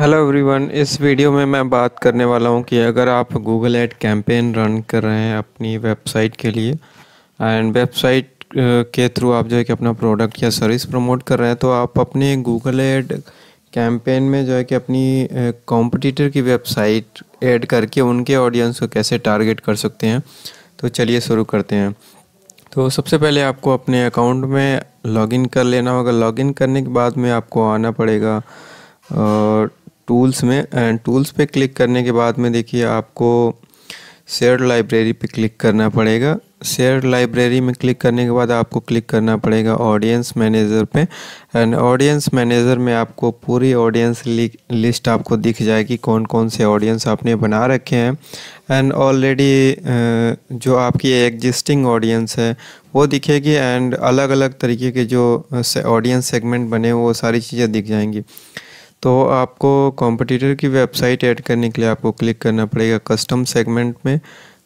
hello everyone इस video में मैं बात करने वाला हूं कि अगर आप गूगल एड कैंपेन रन कर रहे हैं अपनी वेबसाइट के लिए एंड वेबसाइट के थ्रू आप जो है कि अपना प्रोडक्ट या सर्विस प्रमोट कर रहे हैं तो आप अपने गूगल एड कैंपेन में जो है कि अपनी कॉम्पिटिटर की वेबसाइट ऐड करके उनके ऑडियंस को कैसे टारगेट कर सकते हैं तो चलिए शुरू करते हैं तो सबसे पहले आपको अपने अकाउंट में लॉगिन कर लेना होगा लॉगिन करने के बाद में आपको आना पड़ेगा और टूल्स में एंड टूल्स पे क्लिक करने के बाद में देखिए आपको शेयर लाइब्रेरी पे क्लिक करना पड़ेगा शेयर लाइब्रेरी में क्लिक करने के बाद आपको क्लिक करना पड़ेगा ऑडियंस मैनेजर पे एंड ऑडियंस मैनेजर में आपको पूरी ऑडियंस लिस्ट आपको दिख जाएगी कौन कौन से ऑडियंस आपने बना रखे हैं एंड ऑलरेडी जो आपकी एग्जिस्टिंग ऑडियंस है वो दिखेगी एंड अलग अलग तरीके के जो ऑडियंस सेगमेंट बने वो सारी चीज़ें दिख जाएंगी तो आपको कॉम्पिटिटर की वेबसाइट ऐड करने के लिए आपको क्लिक करना पड़ेगा कस्टम सेगमेंट में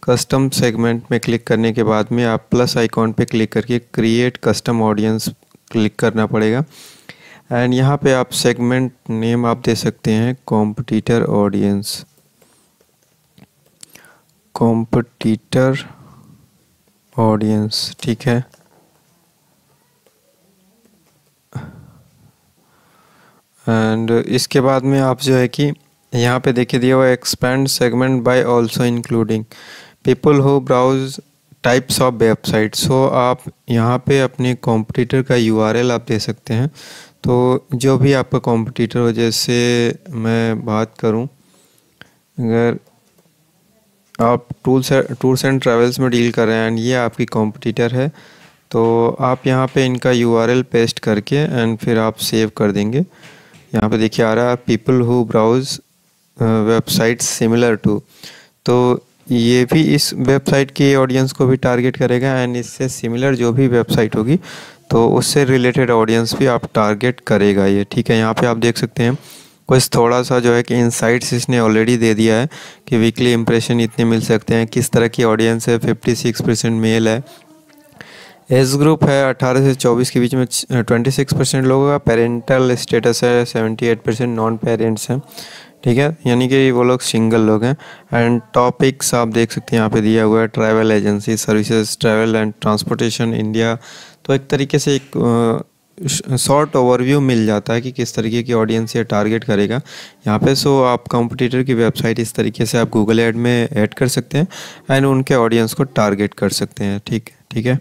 कस्टम सेगमेंट में क्लिक करने के बाद में आप प्लस आइकॉन पे क्लिक करके क्रिएट कस्टम ऑडियंस क्लिक करना पड़ेगा एंड यहाँ पे आप सेगमेंट नेम आप दे सकते हैं कॉम्पिटिटर ऑडियंस कॉम्पिटिटर ऑडियंस ठीक है एंड uh, इसके बाद में आप जो है कि यहाँ पे देखिए दिया हुआ expand segment by also including people who browse types of website so आप यहाँ पे अपने कॉम्पिटिटर का यू आप दे सकते हैं तो जो भी आपका कॉम्पिटिटर हो जैसे मैं बात करूँ अगर आप टूल्स टूर्स एंड ट्रैवल्स में डील कर रहे हैं एंड ये आपकी कॉम्पिटिटर है तो आप यहाँ पे इनका यू पेस्ट करके एंड फिर आप सेव कर देंगे यहाँ पे देखिए आ रहा है people who browse website similar to तो ये भी इस वेबसाइट की ऑडियंस को भी टारगेट करेगा एंड इससे सिमिलर जो भी वेबसाइट होगी तो उससे रिलेटेड ऑडियंस भी आप टारगेट करेगा ये ठीक है यहाँ पे आप देख सकते हैं कुछ थोड़ा सा जो है कि इंसाइट्स इसने ऑलरेडी दे दिया है कि वीकली इंप्रेशन इतने मिल सकते हैं किस तरह की ऑडियंस है 56 परसेंट मेल है एज ग्रुप है 18 से 24 के बीच में 26 परसेंट लोगों का पेरेंटल स्टेटस है 78 परसेंट नॉन पेरेंट्स हैं ठीक है यानी कि वो लोग सिंगल लोग हैं एंड टॉपिक्स आप देख सकते हैं यहाँ पे दिया हुआ है travel agency services travel and transportation India तो एक तरीके से एक शॉर्ट ओवरव्यू मिल जाता है कि किस तरीके की ऑडियंस ये टारगेट करेगा यहाँ पे सो आप कॉम्पिटिटर की वेबसाइट इस तरीके से आप गूगल ऐड में ऐड कर सकते हैं एंड उनके ऑडियंस को टारगेट कर सकते हैं ठीक ठीक है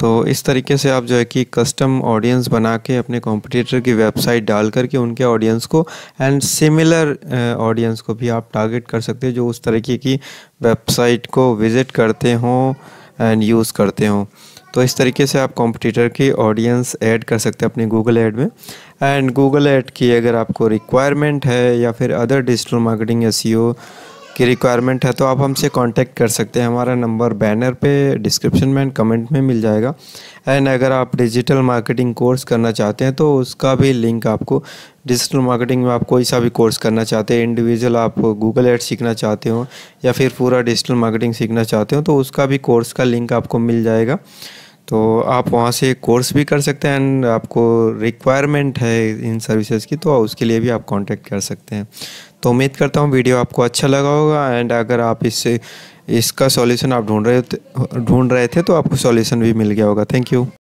तो इस तरीके से आप जो है कि कस्टम ऑडियंस बना के अपने कॉम्पिटिटर की वेबसाइट डाल करके उनके ऑडियंस को एंड सिमिलर ऑडियंस को भी आप टारगेट कर सकते हो जो उस तरीके की वेबसाइट को विज़िट करते हों एंड यूज़ करते हों तो इस तरीके से आप कॉम्पिटिटर की ऑडियंस ऐड कर सकते हैं अपने गूगल ऐड में एंड गूगल ऐड की अगर आपको रिक्वायरमेंट है या फिर अदर डिजिटल मार्केटिंग एस की रिक्वायरमेंट है तो आप हमसे कांटेक्ट कर सकते हैं हमारा नंबर बैनर पे डिस्क्रिप्शन में एंड कमेंट में मिल जाएगा एंड अगर आप डिजिटल मार्केटिंग कोर्स करना चाहते हैं तो उसका भी लिंक आपको डिजिटल मार्केटिंग में आप कोई सा भी कोर्स करना चाहते हैं इंडिविजुअल आप गूगल एड सीखना चाहते हो या फिर पूरा डिजिटल मार्केटिंग सीखना चाहते हो तो उसका भी कोर्स का लिंक आपको मिल जाएगा तो आप वहाँ से कोर्स भी कर सकते हैं एंड आपको रिक्वायरमेंट है इन सर्विसेज की तो उसके लिए भी आप कांटेक्ट कर सकते हैं तो उम्मीद करता हूँ वीडियो आपको अच्छा लगा होगा एंड अगर आप इससे इसका सॉल्यूशन आप ढूंढ रहे ढूंढ रहे थे तो आपको सॉल्यूशन भी मिल गया होगा थैंक यू